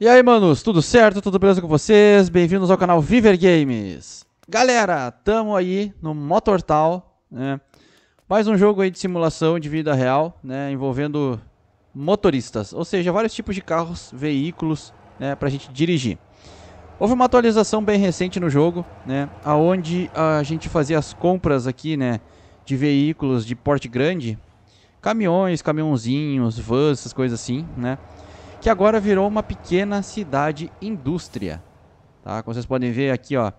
E aí, manos, tudo certo? Tudo beleza com vocês? Bem-vindos ao canal Viver Games. Galera, tamo aí no Motortal, né? Mais um jogo aí de simulação de vida real, né? Envolvendo motoristas, ou seja, vários tipos de carros, veículos, né? Pra gente dirigir. Houve uma atualização bem recente no jogo, né? Aonde a gente fazia as compras aqui, né? De veículos de porte grande, caminhões, caminhãozinhos, vans, essas coisas assim, né? que agora virou uma pequena cidade indústria. Tá? Como vocês podem ver aqui, ó,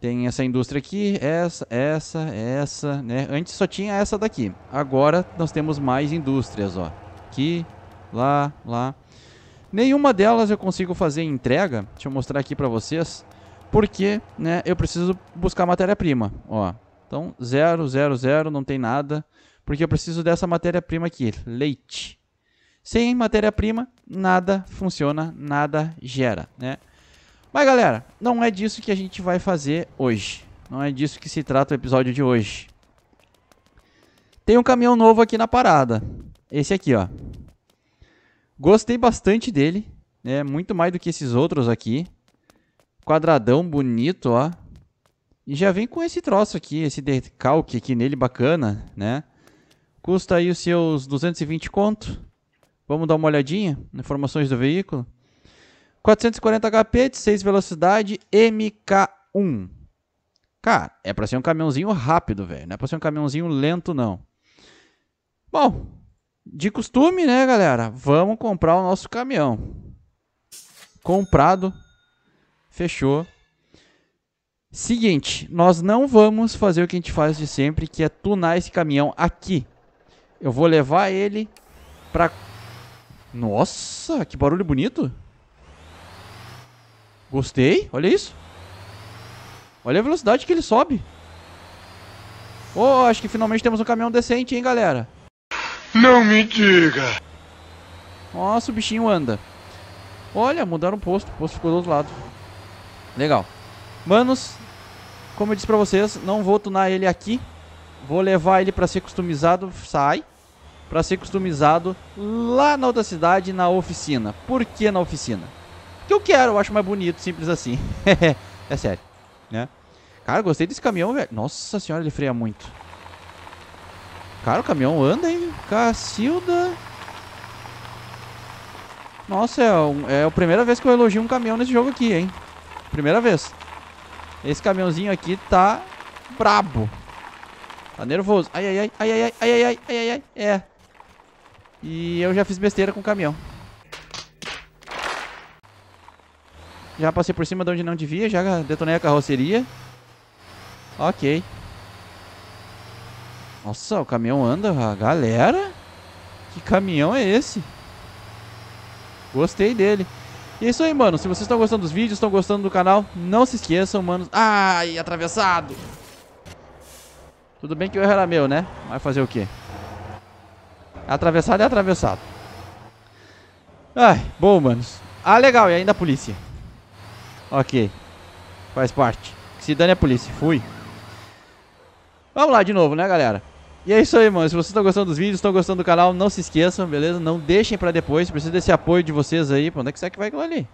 tem essa indústria aqui, essa, essa, essa, né? Antes só tinha essa daqui. Agora nós temos mais indústrias, ó. Aqui, lá, lá. Nenhuma delas eu consigo fazer entrega. Deixa eu mostrar aqui para vocês. Porque, né, eu preciso buscar matéria-prima, ó. Então, zero, zero, zero, não tem nada. Porque eu preciso dessa matéria-prima aqui, leite. Sem matéria-prima, nada funciona, nada gera, né? Mas galera, não é disso que a gente vai fazer hoje. Não é disso que se trata o episódio de hoje. Tem um caminhão novo aqui na parada. Esse aqui, ó. Gostei bastante dele, né? Muito mais do que esses outros aqui. Quadradão bonito, ó. E já vem com esse troço aqui, esse decalque aqui nele bacana, né? Custa aí os seus 220 conto. Vamos dar uma olhadinha? nas Informações do veículo. 440 HP, de 6 velocidade, MK1. Cara, é pra ser um caminhãozinho rápido, velho. Não é pra ser um caminhãozinho lento, não. Bom, de costume, né, galera? Vamos comprar o nosso caminhão. Comprado. Fechou. Seguinte, nós não vamos fazer o que a gente faz de sempre, que é tunar esse caminhão aqui. Eu vou levar ele pra nossa, que barulho bonito. Gostei, olha isso. Olha a velocidade que ele sobe. Oh, acho que finalmente temos um caminhão decente, hein, galera. Não me diga. Nossa, o bichinho anda. Olha, mudaram o posto. O posto ficou do outro lado. Legal. Manos, como eu disse pra vocês, não vou tunar ele aqui. Vou levar ele pra ser customizado. Sai para ser customizado lá na outra cidade, na oficina. Por que na oficina? Porque eu quero, eu acho mais bonito, simples assim. é sério, né? Cara, gostei desse caminhão, velho. Nossa senhora, ele freia muito. Cara, o caminhão anda, hein? Cacilda. Nossa, é, um, é a primeira vez que eu elogio um caminhão nesse jogo aqui, hein? Primeira vez. Esse caminhãozinho aqui tá brabo. Tá nervoso. Ai, ai, ai, ai, ai, ai, ai, ai, ai, ai. É. E eu já fiz besteira com o caminhão. Já passei por cima de onde não devia, já detonei a carroceria. Ok. Nossa, o caminhão anda, galera. Que caminhão é esse? Gostei dele. E é isso aí, mano. Se vocês estão gostando dos vídeos, estão gostando do canal, não se esqueçam, mano. Ai, atravessado. Tudo bem que o erro era meu, né? Vai fazer o quê? É atravessado é atravessado. Ai, bom, manos. Ah, legal, e ainda a polícia. Ok. Faz parte. Que se dane a polícia. Fui. Vamos lá de novo, né, galera? E é isso aí, mano. Se vocês estão gostando dos vídeos, estão gostando do canal, não se esqueçam, beleza? Não deixem pra depois. Preciso desse apoio de vocês aí. Pra onde é que será que vai aquilo ali?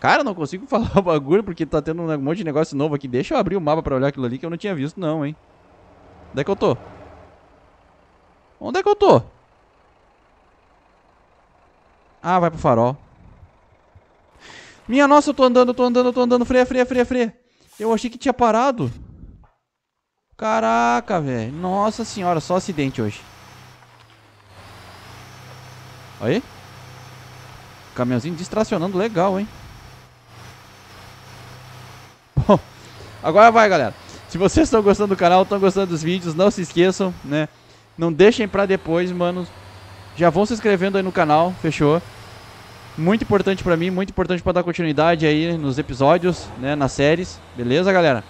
Cara, não consigo falar o bagulho porque tá tendo um monte de negócio novo aqui. Deixa eu abrir o mapa pra olhar aquilo ali que eu não tinha visto não, hein. Onde é que eu tô? Onde é que eu tô? Ah, vai pro farol. Minha nossa, eu tô andando, eu tô andando, eu tô andando. Freia, freia, freia, freia. Eu achei que tinha parado. Caraca, velho. Nossa senhora, só acidente hoje. Aí. Caminhãozinho distracionando legal, hein. Bom, agora vai, galera. Se vocês estão gostando do canal, estão gostando dos vídeos, não se esqueçam, né? Não deixem para depois, manos. Já vão se inscrevendo aí no canal, fechou? Muito importante para mim, muito importante para dar continuidade aí nos episódios, né, nas séries. Beleza, galera?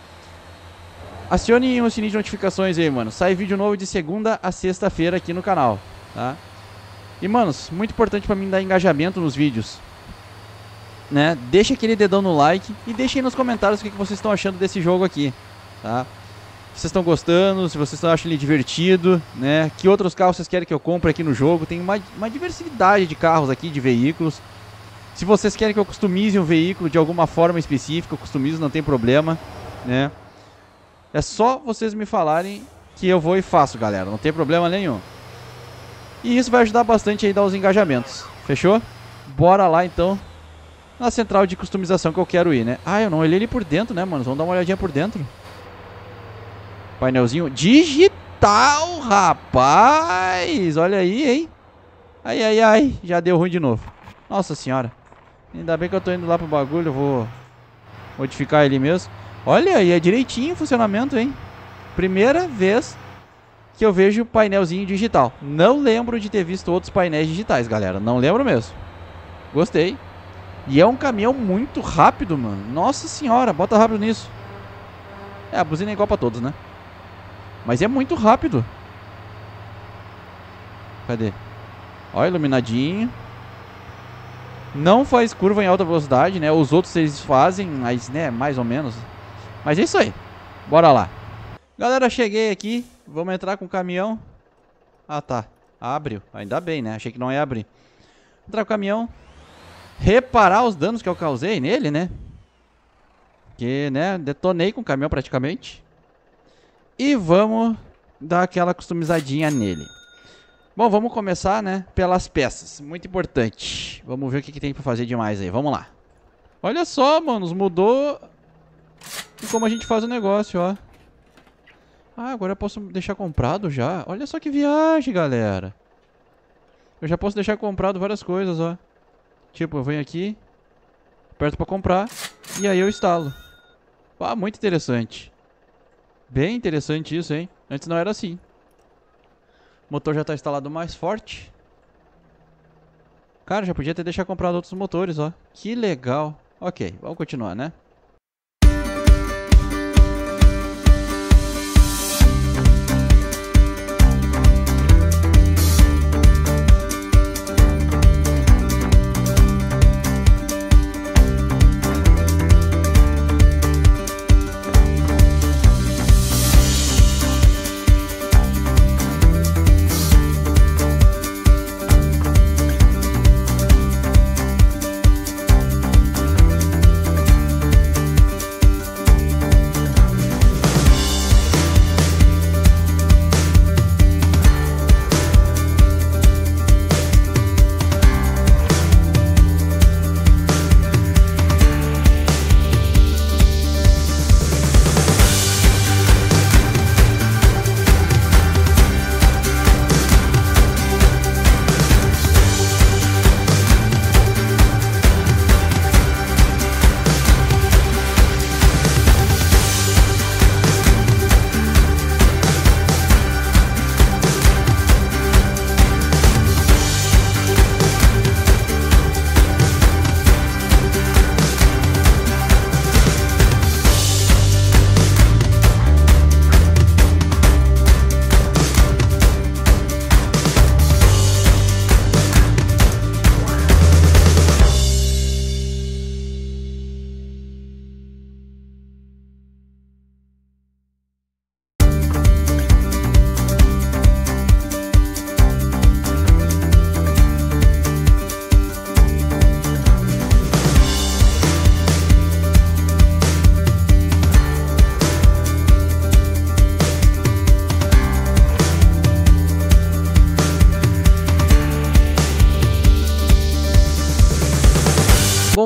Acione o sininho de notificações aí, mano. Sai vídeo novo de segunda a sexta-feira aqui no canal, tá? E, manos, muito importante para mim dar engajamento nos vídeos. Né? Deixa aquele dedão no like e deixem nos comentários o que vocês estão achando desse jogo aqui, tá? vocês estão gostando, se vocês acham ele divertido, né? Que outros carros vocês querem que eu compre aqui no jogo? Tem uma, uma diversidade de carros aqui, de veículos. Se vocês querem que eu customize um veículo de alguma forma específica, eu customizo, não tem problema, né? É só vocês me falarem que eu vou e faço, galera. Não tem problema nenhum. E isso vai ajudar bastante aí dar os engajamentos. Fechou? Bora lá, então, na central de customização que eu quero ir, né? Ah, eu não olhei ele por dentro, né, mano? Vamos dar uma olhadinha por dentro. Painelzinho digital, rapaz. Olha aí, hein. Ai, ai, ai. Já deu ruim de novo. Nossa senhora. Ainda bem que eu tô indo lá pro bagulho. Eu vou modificar ele mesmo. Olha, aí, é direitinho o funcionamento, hein. Primeira vez que eu vejo painelzinho digital. Não lembro de ter visto outros painéis digitais, galera. Não lembro mesmo. Gostei. E é um caminhão muito rápido, mano. Nossa senhora, bota rápido nisso. É, a buzina é igual pra todos, né? Mas é muito rápido. Cadê? Ó, iluminadinho. Não faz curva em alta velocidade, né? Os outros eles fazem, mas, né, mais ou menos. Mas é isso aí. Bora lá. Galera, cheguei aqui. Vamos entrar com o caminhão. Ah, tá. Abriu. Ainda bem, né? Achei que não ia abrir. Entrar com o caminhão. Reparar os danos que eu causei nele, né? Que, né, detonei com o caminhão praticamente. E vamos dar aquela customizadinha nele. Bom, vamos começar, né, pelas peças. Muito importante. Vamos ver o que, que tem pra fazer demais aí. Vamos lá. Olha só, manos, mudou como a gente faz o negócio, ó. Ah, agora eu posso deixar comprado já. Olha só que viagem, galera. Eu já posso deixar comprado várias coisas, ó. Tipo, eu venho aqui, aperto pra comprar, e aí eu instalo. Ah, muito interessante. Bem interessante isso, hein? Antes não era assim. O motor já está instalado mais forte. Cara, já podia ter deixado comprado outros motores, ó. Que legal. Ok, vamos continuar, né?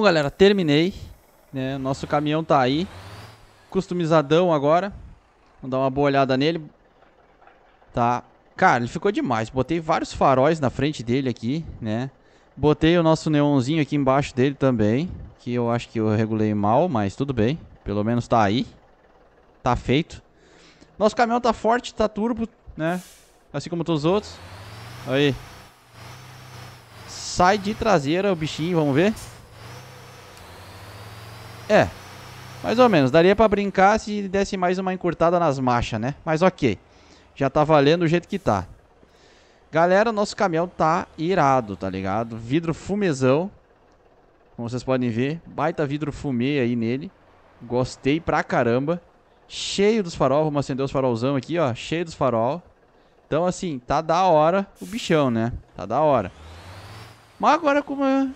Bom, galera, terminei. Né? Nosso caminhão tá aí. Customizadão agora. Vamos dar uma boa olhada nele. Tá. Cara, ele ficou demais. Botei vários faróis na frente dele aqui, né? Botei o nosso neonzinho aqui embaixo dele também. Que eu acho que eu regulei mal, mas tudo bem. Pelo menos tá aí. Tá feito. Nosso caminhão tá forte, tá turbo, né? Assim como todos os outros. Aí. Sai de traseira o bichinho, vamos ver. É, mais ou menos. Daria para brincar se desse mais uma encurtada nas marchas, né? Mas ok, já tá valendo do jeito que tá. Galera, nosso caminhão tá irado, tá ligado? Vidro fumezão, como vocês podem ver. Baita vidro fumê aí nele. Gostei pra caramba. Cheio dos farol, vamos acender os farolzão aqui, ó. Cheio dos farol. Então, assim, tá da hora o bichão, né? Tá da hora. Mas agora, como é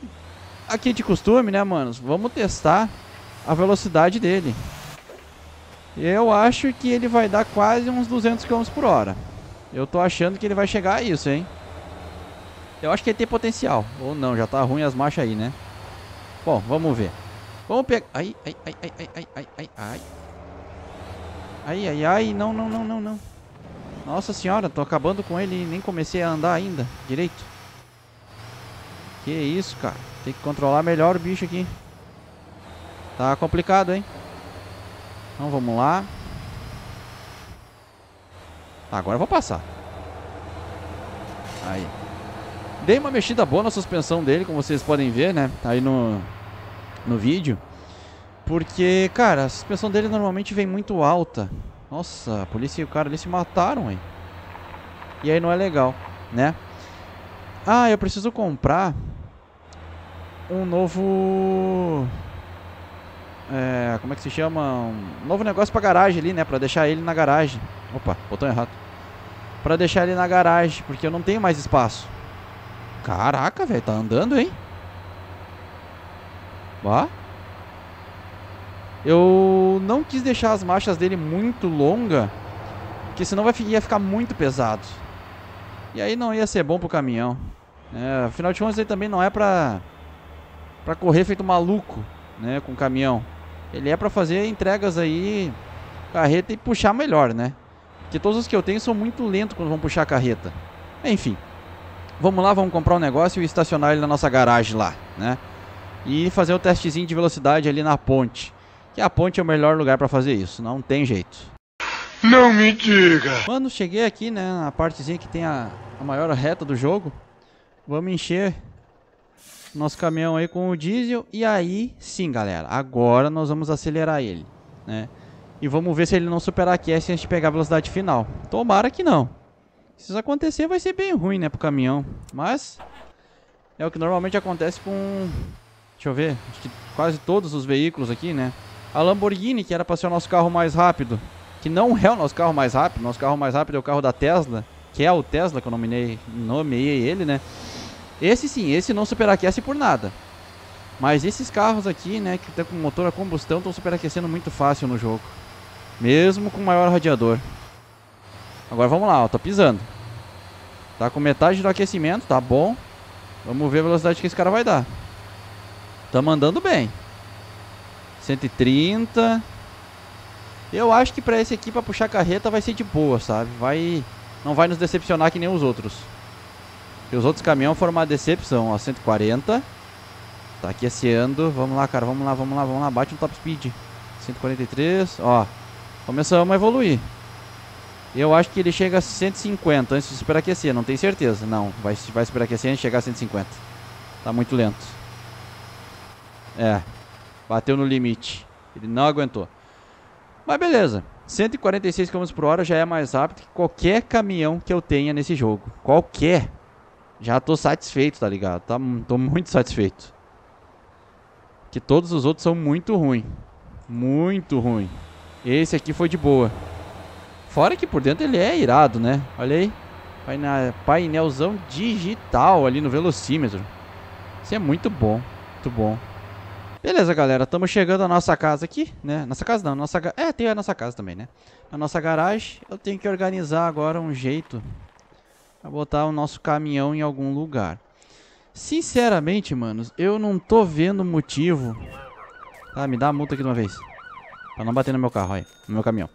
aqui de costume, né, manos? Vamos testar a velocidade dele. Eu acho que ele vai dar quase uns 200 km por hora. Eu tô achando que ele vai chegar a isso, hein? Eu acho que ele tem potencial. Ou não, já tá ruim as marchas aí, né? Bom, vamos ver. Vamos pegar... Ai, ai, ai, ai, ai, ai, ai, ai. Ai, ai, ai. Não, não, não, não, não. Nossa senhora, tô acabando com ele e nem comecei a andar ainda direito. Que isso, cara. Tem que controlar melhor o bicho aqui. Tá complicado, hein? Então vamos lá. Tá, agora eu vou passar. Aí. Dei uma mexida boa na suspensão dele, como vocês podem ver, né? Tá aí no, no vídeo. Porque, cara, a suspensão dele normalmente vem muito alta. Nossa, a polícia e o cara ali se mataram, hein? E aí não é legal, né? Ah, eu preciso comprar um novo é, como é que se chama? Um novo negócio pra garagem ali, né? Pra deixar ele na garagem. Opa, botão errado. Pra deixar ele na garagem, porque eu não tenho mais espaço. Caraca, velho, tá andando, hein? Ó. Eu não quis deixar as marchas dele muito longa, porque senão vai, ia ficar muito pesado. E aí não ia ser bom pro caminhão. É, afinal de contas, ele também não é pra, pra correr feito maluco, né, com o caminhão. Ele é para fazer entregas aí, carreta e puxar melhor, né? Porque todos os que eu tenho são muito lentos quando vão puxar a carreta. Enfim, vamos lá, vamos comprar um negócio e estacionar ele na nossa garagem lá, né? E fazer o um testezinho de velocidade ali na ponte. Que a ponte é o melhor lugar para fazer isso, não tem jeito. Não me diga! Mano, cheguei aqui, né, na partezinha que tem a, a maior reta do jogo. Vamos encher nosso caminhão aí com o diesel. E aí, sim, galera, agora nós vamos acelerar ele, né? E vamos ver se ele não superaquece e a gente pegar a velocidade final. Tomara que não. Se isso acontecer, vai ser bem ruim, né, pro caminhão. Mas é o que normalmente acontece com... Deixa eu ver, acho que quase todos os veículos aqui, né? A Lamborghini, que era para ser o nosso carro mais rápido, que não é o nosso carro mais rápido, nosso carro mais rápido é o carro da Tesla, que é o Tesla que eu nomeei nomeei ele, né? Esse sim, esse não superaquece por nada. Mas esses carros aqui, né, que estão com motor a combustão, estão superaquecendo muito fácil no jogo. Mesmo com maior radiador. Agora vamos lá, ó, tô pisando. Tá com metade do aquecimento, tá bom. Vamos ver a velocidade que esse cara vai dar. Tá mandando bem. 130. Eu acho que para esse aqui, para puxar carreta, vai ser de boa, sabe? Vai... Não vai nos decepcionar que nem os outros. E os outros caminhões foram uma decepção, ó, 140. Tá aqui Vamos lá, cara, vamos lá, vamos lá, vamos lá. Bate um top speed. 143, ó. Começamos a evoluir. Eu acho que ele chega a 150 antes de superaquecer, não tenho certeza. Não, vai, vai superaquecer antes de chegar a 150. Tá muito lento. É, bateu no limite. Ele não aguentou. Mas beleza. 146 km por hora já é mais rápido que qualquer caminhão que eu tenha nesse jogo. Qualquer já tô satisfeito, tá ligado? Tá, tô muito satisfeito. Que todos os outros são muito ruim. Muito ruim. Esse aqui foi de boa. Fora que por dentro ele é irado, né? Olha aí. Painelzão digital ali no velocímetro. Isso é muito bom. Muito bom. Beleza, galera. Estamos chegando à nossa casa aqui, né? Nossa casa não. Nossa... É, tem a nossa casa também, né? A nossa garagem. Eu tenho que organizar agora um jeito a botar o nosso caminhão em algum lugar. Sinceramente, manos, eu não tô vendo motivo... Tá, me dá a multa aqui de uma vez. Pra não bater no meu carro, aí, no meu caminhão.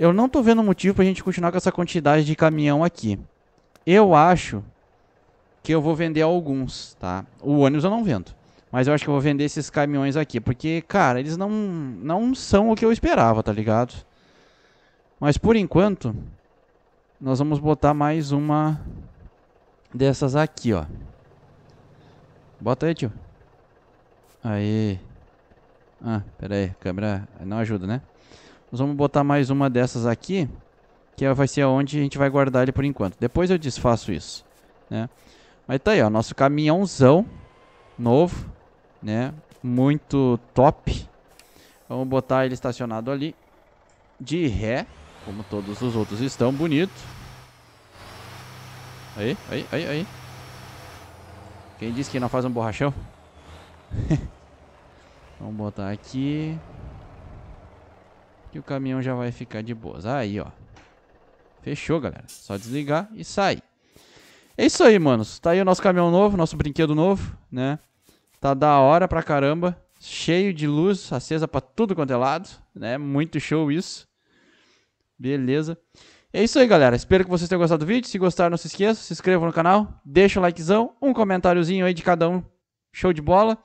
Eu não tô vendo motivo pra gente continuar com essa quantidade de caminhão aqui. Eu acho que eu vou vender alguns, tá? O ônibus eu não vendo. Mas eu acho que eu vou vender esses caminhões aqui. Porque, cara, eles não, não são o que eu esperava, tá ligado? Mas por enquanto, nós vamos botar mais uma dessas aqui, ó. Bota aí, tio. Aí. Ah, pera aí, a câmera não ajuda, né? Nós vamos botar mais uma dessas aqui, que vai ser onde a gente vai guardar ele por enquanto. Depois eu desfaço isso, né? Mas tá aí, ó, nosso caminhãozão novo, né? Muito top. Vamos botar ele estacionado ali de ré. Como todos os outros estão, bonito. Aí, aí, aí, aí. Quem disse que não faz um borrachão? Vamos botar aqui. Que o caminhão já vai ficar de boas. Aí, ó. Fechou, galera. Só desligar e sai. É isso aí, manos. Tá aí o nosso caminhão novo, nosso brinquedo novo, né? Tá da hora pra caramba. Cheio de luz, acesa pra tudo quanto é lado, né? Muito show isso. Beleza? É isso aí, galera. Espero que vocês tenham gostado do vídeo. Se gostaram, não se esqueçam, se inscrevam no canal, deixa um likezão, um comentáriozinho aí de cada um. Show de bola.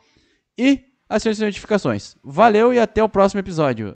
E acione as notificações. Valeu e até o próximo episódio.